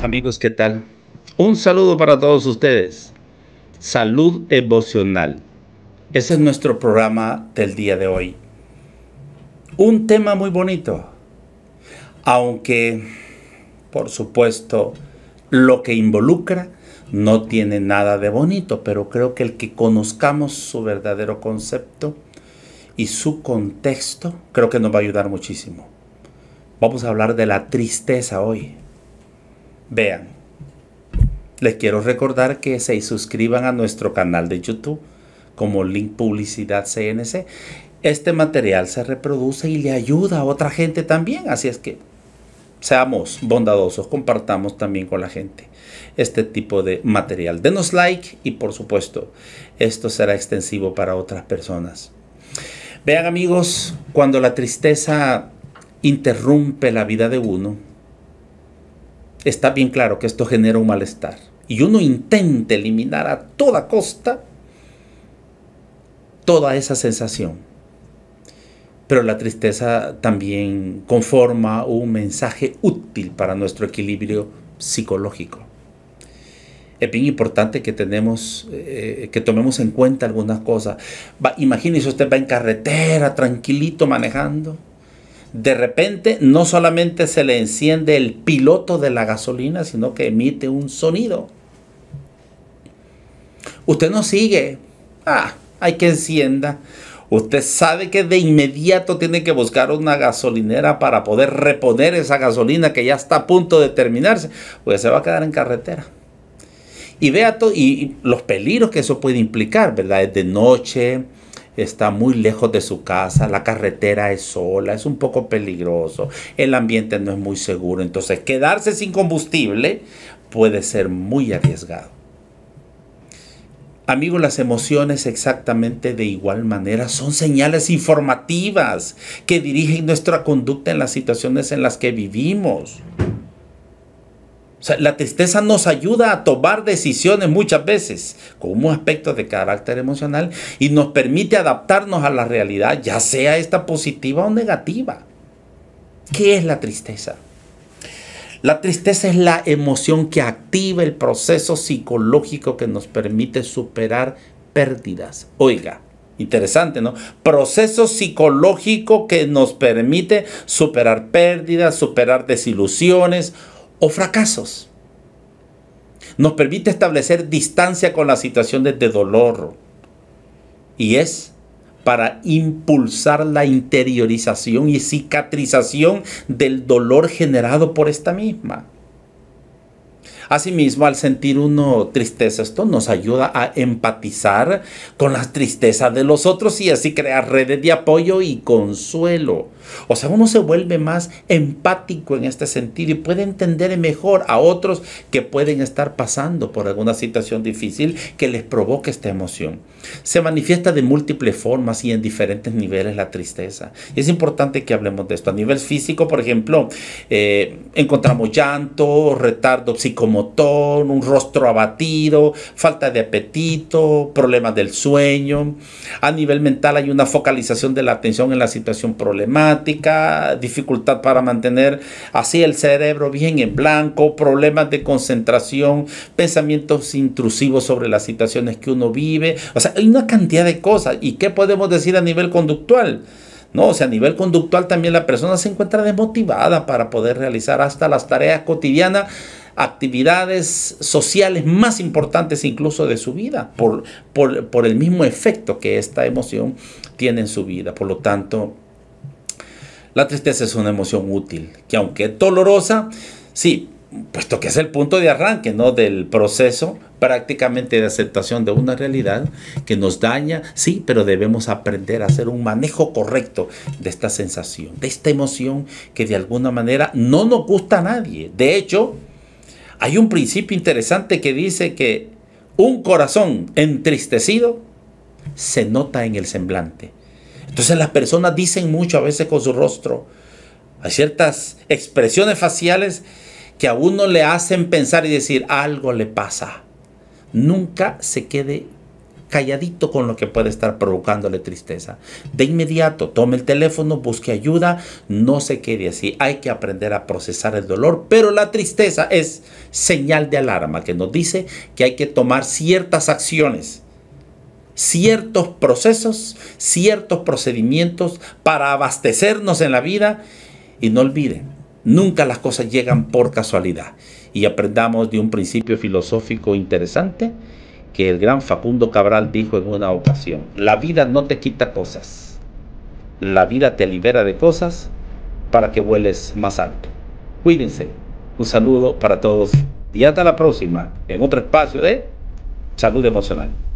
Amigos, ¿qué tal? Un saludo para todos ustedes. Salud emocional. Ese es nuestro programa del día de hoy. Un tema muy bonito. Aunque, por supuesto, lo que involucra no tiene nada de bonito, pero creo que el que conozcamos su verdadero concepto y su contexto, creo que nos va a ayudar muchísimo. Vamos a hablar de la tristeza hoy. Vean, les quiero recordar que se suscriban a nuestro canal de YouTube como Link Publicidad CNC. Este material se reproduce y le ayuda a otra gente también, así es que seamos bondadosos, compartamos también con la gente este tipo de material. Denos like y por supuesto, esto será extensivo para otras personas. Vean amigos, cuando la tristeza interrumpe la vida de uno, está bien claro que esto genera un malestar. Y uno intenta eliminar a toda costa toda esa sensación. Pero la tristeza también conforma un mensaje útil para nuestro equilibrio psicológico. Es bien importante que tenemos, eh, que tomemos en cuenta algunas cosas. imagínense imagínese usted va en carretera, tranquilito, manejando de repente no solamente se le enciende el piloto de la gasolina, sino que emite un sonido. Usted no sigue. Ah, hay que encienda. Usted sabe que de inmediato tiene que buscar una gasolinera para poder reponer esa gasolina que ya está a punto de terminarse, porque se va a quedar en carretera. Y vea y, y los peligros que eso puede implicar, ¿verdad? Es de noche, está muy lejos de su casa, la carretera es sola, es un poco peligroso, el ambiente no es muy seguro. Entonces, quedarse sin combustible puede ser muy arriesgado. Amigos, las emociones exactamente de igual manera son señales informativas que dirigen nuestra conducta en las situaciones en las que vivimos la tristeza nos ayuda a tomar decisiones muchas veces como aspecto de carácter emocional y nos permite adaptarnos a la realidad, ya sea esta positiva o negativa. ¿Qué es la tristeza? La tristeza es la emoción que activa el proceso psicológico que nos permite superar pérdidas. Oiga, Interesante, ¿no? Proceso psicológico que nos permite superar pérdidas, superar desilusiones o fracasos. Nos permite establecer distancia con las situaciones de dolor y es para impulsar la interiorización y cicatrización del dolor generado por esta misma. Asimismo, al sentir uno tristeza, esto nos ayuda a empatizar con las tristezas de los otros y así crear redes de apoyo y consuelo o sea, uno se vuelve más empático en este sentido y puede entender mejor a otros que pueden estar pasando por alguna situación difícil que les provoque esta emoción. Se manifiesta de múltiples formas y en diferentes niveles la tristeza. es importante que hablemos de esto. A nivel físico, por ejemplo, eh, encontramos llanto, retardo psicomotor, un rostro abatido, falta de apetito, problemas del sueño. A nivel mental hay una focalización de la atención en la situación problemática dificultad para mantener así el cerebro bien en blanco, problemas de concentración, pensamientos intrusivos sobre las situaciones que uno vive. O sea, hay una cantidad de cosas. ¿Y qué podemos decir a nivel conductual? No, o sea, a nivel conductual también la persona se encuentra desmotivada para poder realizar hasta las tareas cotidianas actividades sociales más importantes incluso de su vida, por, por, por, el mismo efecto que esta emoción tiene en su vida. Por lo tanto, la tristeza es una emoción útil, que aunque es dolorosa, sí, puesto que es el punto de arranque ¿no? del proceso prácticamente de aceptación de una realidad que nos daña, sí, pero debemos aprender a hacer un manejo correcto de esta sensación, de esta emoción que de alguna manera no nos gusta a nadie. De hecho, hay un principio interesante que dice que un corazón entristecido se nota en el semblante entonces las personas dicen mucho a veces con su rostro. Hay ciertas expresiones faciales que a uno le hacen pensar y decir algo le pasa. Nunca se quede calladito con lo que puede estar provocándole tristeza. De inmediato, tome el teléfono, busque ayuda, no se quede así. Hay que aprender a procesar el dolor, pero la tristeza es señal de alarma que nos dice que hay que tomar ciertas acciones ciertos procesos, ciertos procedimientos para abastecernos en la vida. Y no olviden, nunca las cosas llegan por casualidad. Y aprendamos de un principio filosófico interesante que el gran Facundo Cabral dijo en una ocasión. La vida no te quita cosas. La vida te libera de cosas para que vueles más alto. Cuídense. Un saludo para todos y hasta la próxima en otro espacio de salud emocional.